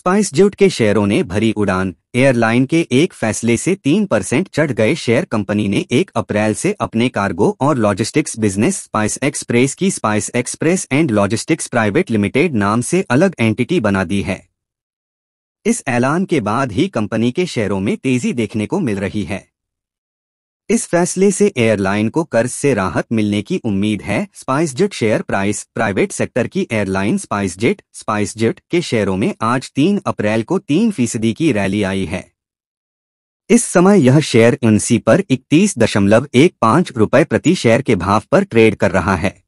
spice SpiceJet के शेयरों ने भरी उड़ान एयरलाइन के एक फैसले से तीन परसेंट चढ़ गए शेयर कंपनी ने एक अप्रैल से अपने कार्गो और लॉजिस्टिक्स बिजनेस स्पाइस एक्सप्रेस की Spice Express and logistics private limited नाम से अलग एंटिटी बना दी है इस ऐलान के बाद ही कंपनी के शेयरों में तेजी देखने को मिल रही है इस फैसले से एयरलाइन को कर्ज से राहत मिलने की उम्मीद है SpiceJet share price private sector की एयरलाइन स्पाइसजेट स्पाइसजेट के शेयरों में आज 3 अप्रैल को 3 फीसदी की रैली आई है इस समय यह शेयर उनसी पर इकतीस दशमलव एक पाँच रुपये प्रति शेयर के भाव पर ट्रेड कर रहा है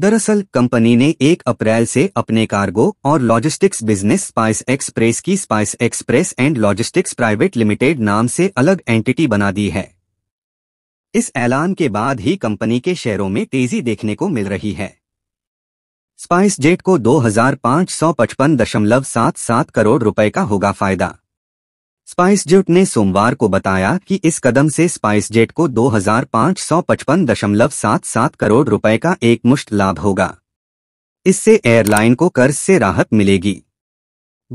दरअसल कंपनी ने 1 अप्रैल से अपने कार्गो और लॉजिस्टिक्स बिजनेस स्पाइस एक्सप्रेस की Spice Express and logistics private limited नाम से अलग एंटिटी बना दी है इस ऐलान के बाद ही कंपनी के शेयरों में तेजी देखने को मिल रही है स्पाइस जेट को दो करोड़ रुपए का होगा फायदा स्पाइस जेट ने सोमवार को बताया कि इस कदम से स्पाइस जेट को दो करोड़ रुपए का एक मुश्त लाभ होगा इससे एयरलाइन को कर्ज से राहत मिलेगी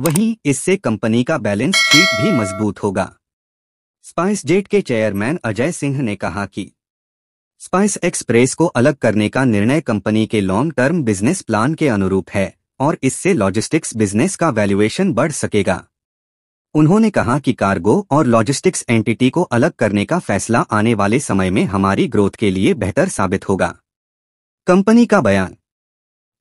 वहीं इससे कंपनी का बैलेंस शीट भी मजबूत होगा स्पाइस जेट के चेयरमैन अजय सिंह ने कहा कि स्पाइस एक्सप्रेस को अलग करने का निर्णय कंपनी के लॉन्ग टर्म बिजनेस प्लान के अनुरूप है और इससे लॉजिस्टिक्स बिजनेस का वैल्यूएशन बढ़ सकेगा उन्होंने कहा कि कार्गो और लॉजिस्टिक्स एंटिटी को अलग करने का फैसला आने वाले समय में हमारी ग्रोथ के लिए बेहतर साबित होगा कंपनी का बयान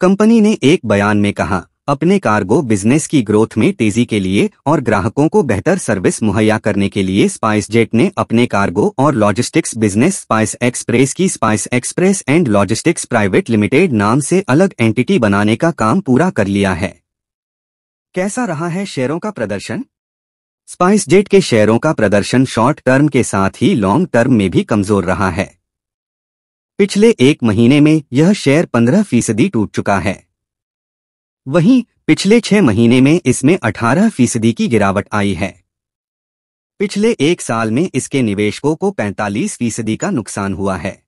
कंपनी ने एक बयान में कहा अपने कार्गो बिजनेस की ग्रोथ में तेजी के लिए और ग्राहकों को बेहतर सर्विस मुहैया करने के लिए स्पाइस जेट ने अपने कार्गो और लॉजिस्टिक्स बिजनेस स्पाइस एक्सप्रेस की Spice Express and logistics private limited नाम से अलग एंटिटी बनाने का काम पूरा कर लिया है कैसा रहा है शेयरों का प्रदर्शन स्पाइस जेट के शेयरों का प्रदर्शन शॉर्ट टर्म के साथ ही लॉन्ग टर्म में भी कमजोर रहा है पिछले एक महीने में यह शेयर पंद्रह फीसदी टूट चुका है वहीं पिछले छह महीने में इसमें 18 फीसदी की गिरावट आई है पिछले एक साल में इसके निवेशकों को 45 फीसदी का नुकसान हुआ है